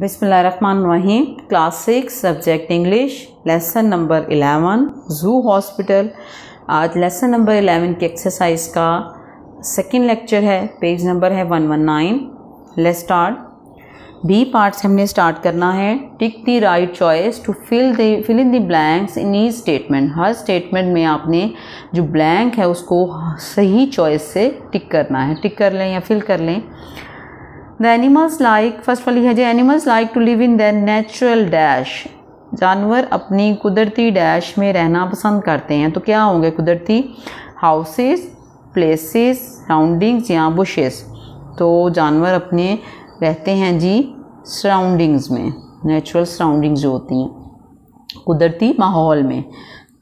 बिसमीम class six subject English lesson number eleven zoo hospital आज lesson number eleven की exercise का second lecture है पेज नंबर है वन वन नाइन ले स्टार्ट बी पार्ट से हमने स्टार्ट करना है tick the right choice to fill the fill in the blanks in the statement हर स्टेटमेंट में आपने जो ब्लैंक है उसको सही चॉइस से टिक करना है टिक कर लें या फिल कर लें द एनिमल्स लाइक फर्स्ट वाली है जो animals like to live in the natural dash जानवर अपनी कुदरती डैश में रहना पसंद करते हैं तो क्या होंगे कुदरती हाउसेस प्लेसेस सराउंडिंग्स या बुशेस तो जानवर अपने रहते हैं जी सराउंडिंग्स में नेचुरल सराउंडिंग्स जो होती हैं कुदरती माहौल में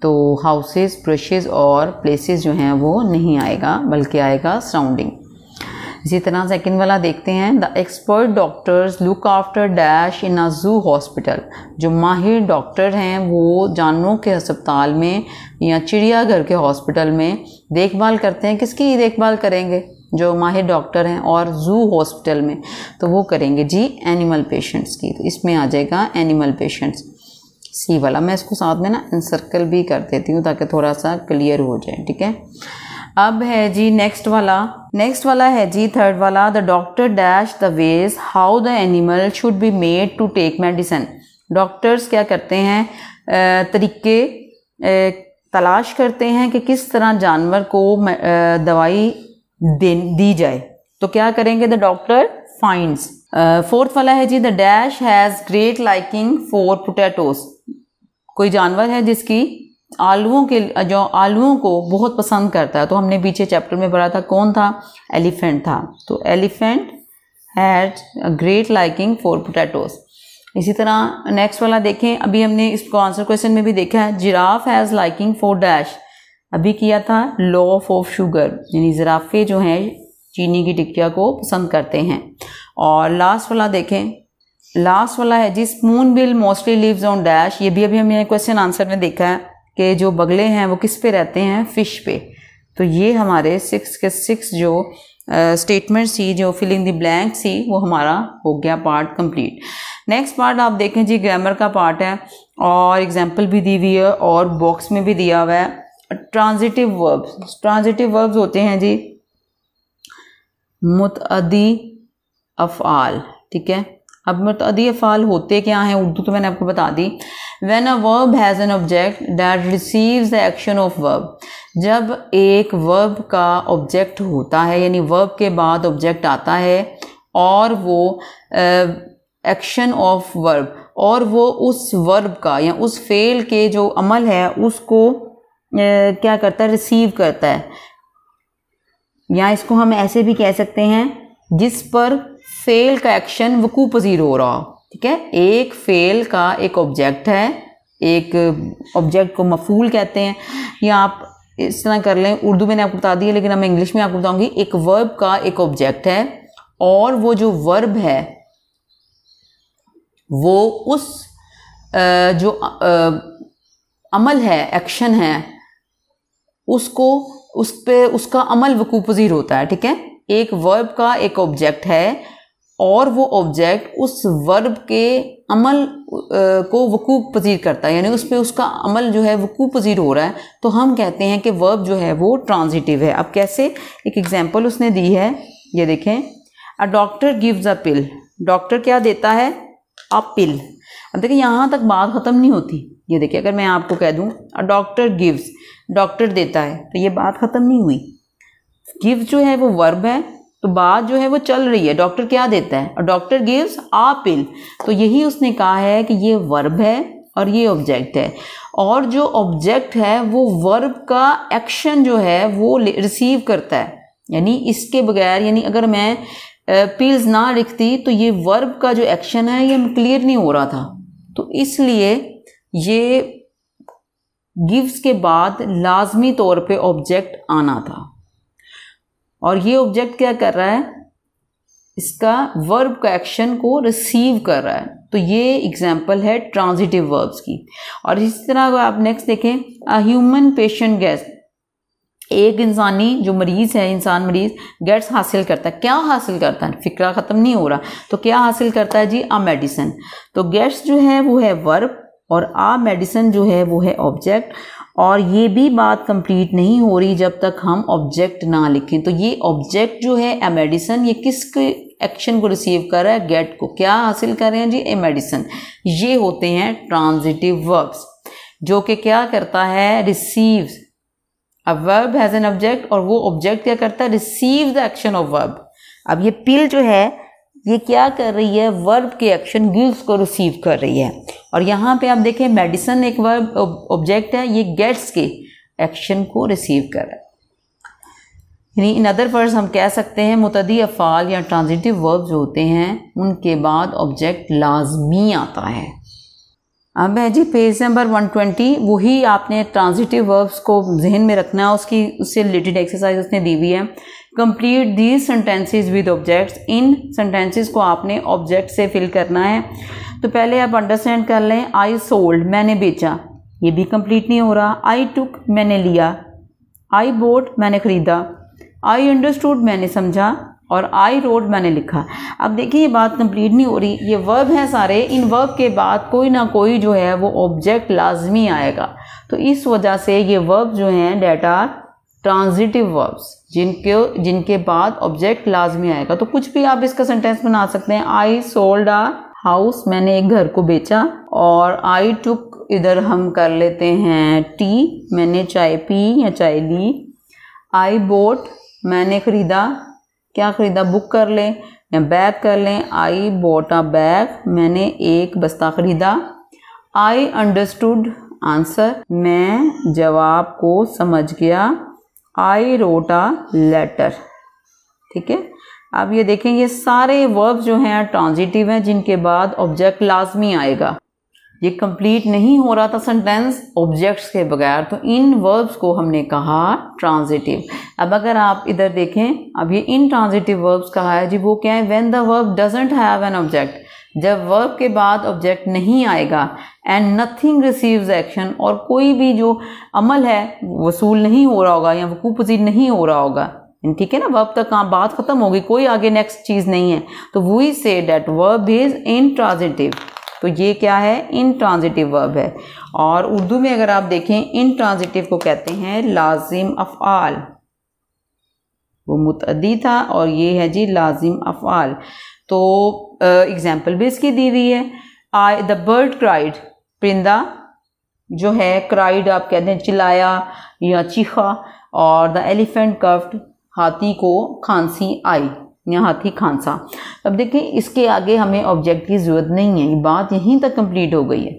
तो हाउसेस ब्रशेज़ और प्लेसेस जो हैं वो नहीं आएगा बल्कि आएगा सराउंडिंग इसी तरह सेकंड वाला देखते हैं the expert doctors look after dash in a zoo hospital जो माहिर डॉक्टर हैं वो जानवरों के अस्पताल में या चिड़ियाघर के हॉस्पिटल में देखभाल करते हैं किसकी देखभाल करेंगे जो माहिर डॉक्टर हैं और जू हॉस्पिटल में तो वो करेंगे जी एनिमल पेशेंट्स की तो इसमें आ जाएगा एनिमल पेशेंट्स सी वाला मैं इसको साथ में ना इंसर्कल भी कर देती हूँ ताकि थोड़ा सा क्लियर हो जाए ठीक है अब है जी नेक्स्ट वाला नेक्स्ट वाला है जी थर्ड वाला the doctor dash the ways how the animal should be made to take medicine doctors क्या करते हैं तरीके तलाश करते हैं कि किस तरह जानवर को दवाई दी जाए तो क्या करेंगे द डॉक्टर फाइंड्स फोर्थ वाला है जी the dash has great liking for potatoes कोई जानवर है जिसकी आलुओं के जो आलुओं को बहुत पसंद करता है तो हमने पीछे चैप्टर में पढ़ा था कौन था एलिफेंट था तो elephant had a great liking for potatoes इसी तरह नेक्स्ट वाला देखें अभी हमने इसको आंसर क्वेश्चन में भी देखा है giraffe has liking for dash अभी किया था लॉफ ऑफ शुगर यानी ज़राफे जो हैं चीनी की टिक्किया को पसंद करते हैं और लास्ट वाला देखें लास्ट वाला है जी spoonbill mostly lives on dash ये भी अभी हमने क्वेश्चन आंसर में देखा है के जो बगले हैं वो किस पे रहते हैं फ़िश पे तो ये हमारे सिक्स के सिक्स जो स्टेटमेंट सी जो फिलिंग द ब्लैंक सी वो हमारा हो गया पार्ट कंप्लीट नेक्स्ट पार्ट आप देखें जी ग्रामर का पार्ट है और एग्जांपल भी दी हुई है और बॉक्स में भी दिया हुआ है ट्रांजिटिव वर्ब्स ट्रांजिटिव वर्ब्स होते हैं जी मुतदी अफ़ाल ठीक है अब मतदी तो फ़ाल होते क्या हैं उर्दू तो मैंने आपको बता दी when a verb has an object that receives the action of verb जब एक वर्ब का ऑब्जेक्ट होता है यानी वर्ब के बाद ऑब्जेक्ट आता है और वो एक्शन ऑफ वर्ब और वो उस वर्ब का या उस फेल के जो अमल है उसको ए, क्या करता है रिसीव करता है या इसको हम ऐसे भी कह सकते हैं जिस पर फेल का एक्शन वकू पजीर हो रहा ठीक है एक फेल का एक ऑब्जेक्ट है एक ऑब्जेक्ट को मफूल कहते हैं या आप इस तरह कर लें उर्दू मैंने आपको बता दी है लेकिन अब मैं इंग्लिश में आपको बताऊंगी एक वर्ब का एक ऑब्जेक्ट है और वो जो वर्ब है वो उस जो अमल है एक्शन है उसको उस पर उसका अमल वकू पजीर होता है ठीक है एक वर्ब का एक ऑब्जेक्ट है और वो ऑब्जेक्ट उस वर्ब के अमल को वकूब पजीर करता है यानी उस पर उसका अमल जो है वकूब पजीर हो रहा है तो हम कहते हैं कि वर्ब जो है वो ट्रांजिटिव है अब कैसे एक एग्जांपल उसने दी है ये देखें a doctor gives a pill doctor क्या देता है अ पिल अब देखिए यहाँ तक बात ख़त्म नहीं होती ये देखिए अगर मैं आपको कह दूँ अ डॉक्टर गिव्स डॉक्टर देता है तो ये बात ख़त्म नहीं हुई गिव जो है वो वर्ब है तो बात जो है वो चल रही है डॉक्टर क्या देता है और डॉक्टर गिव्स आ पिल तो यही उसने कहा है कि ये वर्ब है और ये ऑब्जेक्ट है और जो ऑब्जेक्ट है वो वर्ब का एक्शन जो है वो रिसीव करता है यानी इसके बगैर यानी अगर मैं पिल्स ना लिखती तो ये वर्ब का जो एक्शन है ये क्लियर नहीं हो रहा था तो इसलिए ये गिव्स के बाद लाजमी तौर पे ऑब्जेक्ट आना था और ये ऑब्जेक्ट क्या कर रहा है इसका वर्ब का एक्शन को रिसीव कर रहा है तो ये एग्जाम्पल है ट्रांजिटिव वर्ब्स की और इसी तरह आप नेक्स्ट देखें अ ह्यूमन पेशेंट गैस एक इंसानी जो मरीज़ है इंसान मरीज़ गेट्स हासिल करता है क्या हासिल करता है फिक्रा ख़त्म नहीं हो रहा तो क्या हासिल करता है जी आ मेडिसन तो गेट्स जो है वो है वर्ब और आ मेडिसन जो है वो है ऑब्जेक्ट और ये भी बात कंप्लीट नहीं हो रही जब तक हम ऑब्जेक्ट ना लिखें तो ये ऑब्जेक्ट जो है एमेडिसन ये किसके एक्शन को रिसीव कर रहा है गेट को क्या हासिल कर रहे हैं जी एमेडिसन ये होते हैं ट्रांजिटिव वर्ब्स जो कि क्या करता है receive a verb has an object और वो ऑब्जेक्ट क्या करता है receive the action of verb अब ये पिल जो है ये क्या कर रही है वर्ब के एक्शन गिव्स को रिसीव कर रही है और यहाँ पे आप देखें मेडिसन एक वर्ब ऑब्जेक्ट है ये गेट्स के एक्शन को रिसीव कर रहा है यानी इन अदर वर्ड्स हम कह सकते हैं मुतदी अफ़ाल या ट्रांजिटिव वर्ब जो होते हैं उनके बाद ऑब्जेक्ट लाजमी आता है अब है जी पेज नंबर 120 वही आपने ट्रांजिटिव वर्ब्स को जहन में रखना है उसकी उससे रिलेटेड एक्सरसाइज उसने दी हुई है complete these sentences with objects इन सेंटेंसेस को आपने ऑब्जेक्ट से फिल करना है तो पहले आप अंडरस्टैंड कर लें आई सोल्ड मैंने बेचा ये भी कंप्लीट नहीं हो रहा आई टुक मैंने लिया आई बोट मैंने ख़रीदा आई अंडरस्टूड मैंने समझा और आई रोड मैंने लिखा अब देखिए ये बात कंप्लीट नहीं हो रही ये वर्ब है सारे इन वर्ब के बाद कोई ना कोई जो है वो ऑब्जेक्ट लाजमी आएगा तो इस वजह से ये वर्ब जो हैं डेट आर ट्रांजिटिव वर्ब्स जिनके जिनके बाद ऑब्जेक्ट लाजमी आएगा तो कुछ भी आप इसका सेंटेंस बना सकते हैं आई सोल्ड आर हाउस मैंने एक घर को बेचा और आई टुक इधर हम कर लेते हैं टी मैंने चाय पी या चाय ली आई बोट मैंने ख़रीदा क्या ख़रीदा बुक कर लें या बैग कर लें आई बोट अ बैग मैंने एक बस्ता ख़रीदा आई अंडरस्टूड आंसर मैं जवाब को समझ गया आई रोट अ लेटर ठीक है अब ये देखें ये सारे वर्ब जो हैं ट्रांजिटिव हैं जिनके बाद ऑब्जेक्ट लाजमी आएगा ये कंप्लीट नहीं हो रहा था सेंटेंस ऑब्जेक्ट्स के बगैर तो इन वर्ब्स को हमने कहा ट्रांजिटिव अब अगर आप इधर देखें अब ये इन ट्रांजिटिव वर्ब्स कहा है जी वो क्या है when the verb doesn't have an object जब वर्ब के बाद ऑब्जेक्ट नहीं आएगा एंड नथिंग रिसीव्स एक्शन और कोई भी जो अमल है वसूल नहीं हो रहा होगा या वकू पजीर नहीं हो रहा होगा ठीक है ना वर्ब तक कहाँ बात खत्म होगी कोई आगे नेक्स्ट चीज़ नहीं है तो we say that verb is intransitive तो ये क्या है इनट्रांजिटिव वर्ब है और उर्दू में अगर आप देखें इनट्रांजिटिव को कहते हैं लाजिम अफ़ाल वो मुतदी था और ये है जी लाजिम अफ़ाल तो एग्ज़ाम्पल भी इसकी दी हुई है आई द बर्ड क्राइड परिंदा जो है क्राइड आप कहते हैं चिल्लाया या चीखा और द एलिफेंट कफ्ट हाथी को खांसी आई या हाथी खांसा अब देखिए इसके आगे हमें ऑब्जेक्ट की ज़रूरत नहीं है बात यहीं तक कंप्लीट हो गई है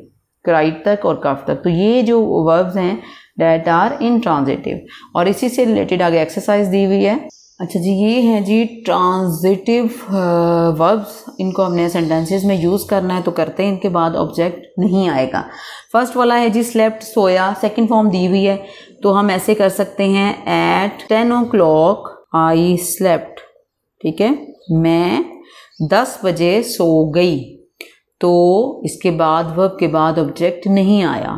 क्राइट तक और काफ तक तो ये जो वर्ब्स हैं डेट आर इन ट्रांजेटिव और इसी से रिलेटेड आगे एक्सरसाइज दी हुई है अच्छा जी ये हैं जी ट्रांजिटिव वर्ब्स uh, इनको हमने सेंटेंसेस में यूज़ करना है तो करते हैं इनके बाद ऑब्जेक्ट नहीं आएगा फर्स्ट वाला है जी स्लेप्ट सोया सेकंड फॉर्म दी हुई है तो हम ऐसे कर सकते हैं at ten o'clock I slept ठीक है मैं दस बजे सो गई तो इसके बाद वर्ब के बाद ऑब्जेक्ट नहीं आया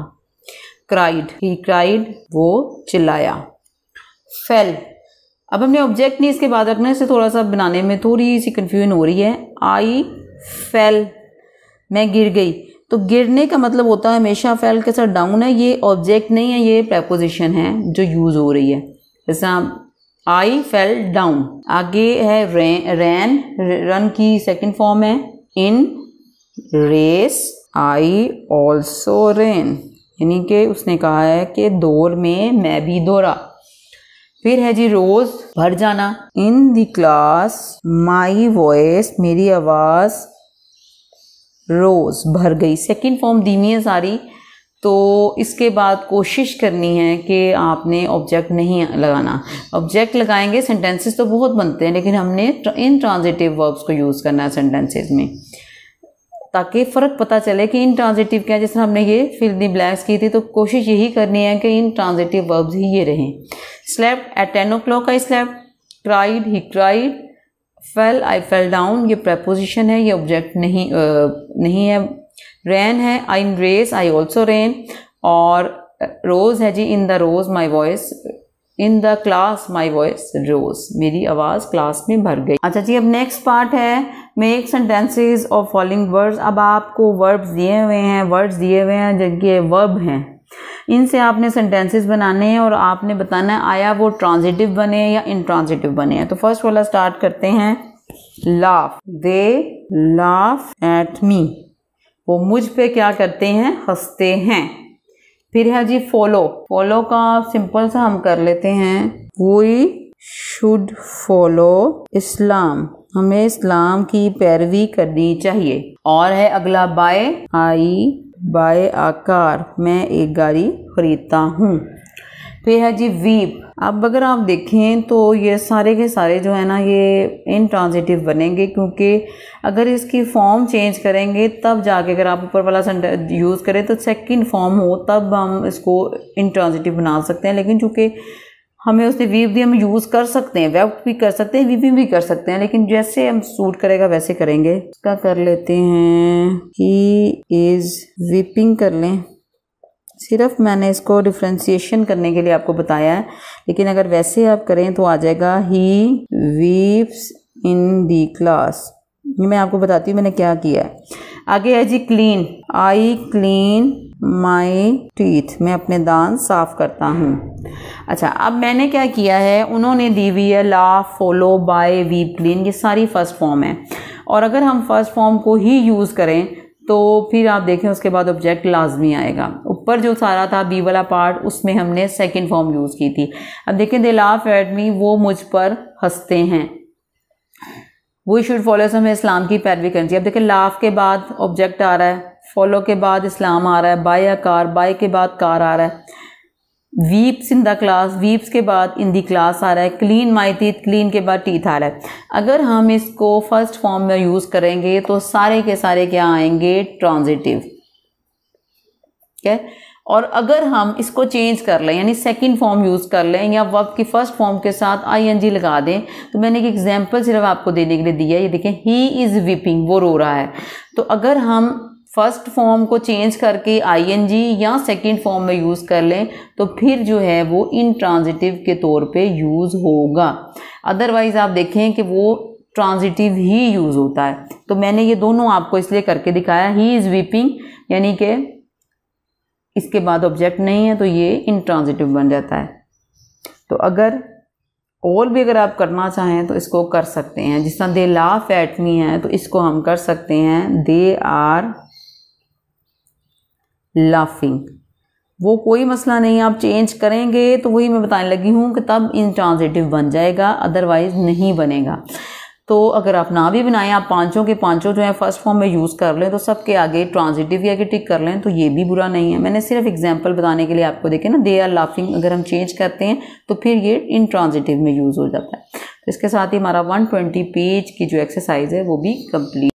क्राइड ही क्राइड वो चिल्लाया फेल अब हमने ऑब्जेक्ट नहीं इसके बाद रखना इसे थोड़ा सा बनाने में थोड़ी सी कन्फ्यूजन हो रही है आई फेल मैं गिर गई तो गिरने का मतलब होता है हमेशा फेल के साथ डाउन है ये ऑब्जेक्ट नहीं है ये प्रपोजिशन है जो यूज़ हो रही है जैसा आई फेल डाउन आगे है रैन रन की सेकेंड फॉर्म है इन रेस आई ऑल्सो रैन यानी कि उसने कहा है कि दौड़ में मैं भी दौड़ा फिर है जी रोज भर जाना इन द्लास क्लास माई वॉइस मेरी आवाज रोज भर गई सेकेंड फॉर्म धीमी है सारी तो इसके बाद कोशिश करनी है कि आपने ऑब्जेक्ट नहीं लगाना ऑब्जेक्ट लगाएंगे सेंटेंसेस तो बहुत बनते हैं लेकिन हमने इन ट्रांजिटिव वर्ब्स को यूज़ करना है सेंटेंसेस में ताकि फ़र्क पता चले कि इन ट्रांजिटिव क्या जिस तरह हमने ये फिल दी ब्लैंक्स की थी तो कोशिश यही करनी है कि इन ट्रांजिटिव वर्ब्स ही ये रहें slept at ten o'clock I slept cried he cried fell I fell down ये प्रपोजिशन है ये ऑब्जेक्ट नहीं आ, नहीं है रेन है I in race I also ran और रोज़ है जी in the rose my voice in the class my voice rose मेरी आवाज़ क्लास में भर गई अच्छा जी अब नेक्स्ट पार्ट है मेक सेंटेंसेस और फॉलोइंग वर्ड्स अब आपको वर्ब्स दिए हुए हैं वर्ड्स दिए हुए हैं जिनके वर्ब हैं इनसे आपने सेंटेंसेस बनाने हैं और आपने बताना है आया वो ट्रांजिटिव बने या इनट्रांजिटिव बने हैं तो फर्स्ट वाला स्टार्ट करते हैं laugh they laugh at me वो मुझ पे क्या करते हैं हंसते हैं फिर है जी फॉलो फॉलो का सिंपल सा हम कर लेते हैं वी शुड फॉलो इस्लाम हमें इस्लाम की पैरवी करनी चाहिए और है अगला बाय आई बाय आकार मैं एक गाड़ी खरीदता हूँ फिर है जी वीप अब अगर आप देखें तो ये सारे के सारे जो है ना ये इनट्रांजिटिव बनेंगे क्योंकि अगर इसकी फॉर्म चेंज करेंगे तब जाके अगर आप ऊपर वाला सेंटर यूज़ करें तो सेकंड फॉर्म हो तब हम इसको इनट्रांजिटिव बना सकते हैं लेकिन चूँकि हमें उसने वीव भी हम यूज़ कर सकते हैं वेब भी कर सकते हैं वीविंग भी कर सकते हैं लेकिन जैसे हम सूट करेगा वैसे करेंगे इसका कर लेते हैं ही इज़ वीपिंग कर लें सिर्फ मैंने इसको डिफ्रेंसीशन करने के लिए आपको बताया है लेकिन अगर वैसे आप करें तो आ जाएगा ही वीप्स इन दी क्लास ये मैं आपको बताती हूँ मैंने क्या किया है आगे है जी clean I clean my teeth मैं अपने दांत साफ करता हूँ अच्छा अब मैंने क्या किया है उन्होंने दी वी है ला फॉलो बाय वी क्लीन ये सारी फर्स्ट फॉर्म है और अगर हम फर्स्ट फॉर्म को ही यूज़ करें तो फिर आप देखें उसके बाद ऑब्जेक्ट लाजमी आएगा ऊपर जो सारा था बी वाला पार्ट उसमें हमने सेकेंड फॉर्म यूज़ की थी अब देखें दे लाफ एट मी वो मुझ पर हंसते हैं वो शुड फॉलोस हमें इस्लाम की पैरवी करनी चाहिए अब देखें लाफ के बाद ऑब्जेक्ट आ रहा है फॉलो के बाद इस्लाम आ रहा है बाय अ कार बाय के बाद कार आ रहा है weeps in the class weeps के बाद इन दी क्लास आ रहा है क्लीन माई टीथ क्लीन के बाद टीथ आ रहा है अगर हम इसको फर्स्ट फॉर्म में यूज़ करेंगे तो सारे के सारे क्या आएंगे ट्रांजिटिव ठीक है और अगर हम इसको चेंज कर लें यानी सेकंड फॉर्म यूज़ कर लें या वक्त की फर्स्ट फॉर्म के साथ आईएनजी लगा दें तो मैंने एक एग्जांपल सिर्फ आपको देने के लिए दिया ये देखें ही इज़ विपिंग वो रो रहा है तो अगर हम फर्स्ट फॉर्म को चेंज करके आईएनजी या सेकंड फॉर्म में यूज़ कर लें तो फिर जो है वो इनट्रांजिटिव के तौर पे यूज़ होगा अदरवाइज़ आप देखें कि वो ट्रांजिटिव ही यूज़ होता है तो मैंने ये दोनों आपको इसलिए करके दिखाया ही इज़ वीपिंग यानी कि इसके बाद ऑब्जेक्ट नहीं है तो ये इनट्रांजिटिव बन जाता है तो अगर और भी अगर आप करना चाहें तो इसको कर सकते हैं जिस तरह दे लाफ एटमी है तो इसको हम कर सकते हैं दे आर लाफिंग वो कोई मसला नहीं आप चेंज करेंगे तो वही मैं बताने लगी हूँ कि तब इंट्रांजिटिव बन जाएगा अदरवाइज़ नहीं बनेगा तो अगर आप ना भी बनाएं आप पांचों के पांचों जो है फर्स्ट फॉर्म में यूज़ कर लें तो सबके आगे ट्रांजिटिव या कि टिक कर लें तो ये भी बुरा नहीं है मैंने सिर्फ एग्जांपल बताने के लिए आपको देखे ना दे आर लाफिंग अगर हम चेंज करते हैं तो फिर ये इन ट्रांजिटिव में यूज़ हो जाता है तो इसके साथ ही हमारा 120 पेज की जो एक्सरसाइज है वो भी कम्प्लीट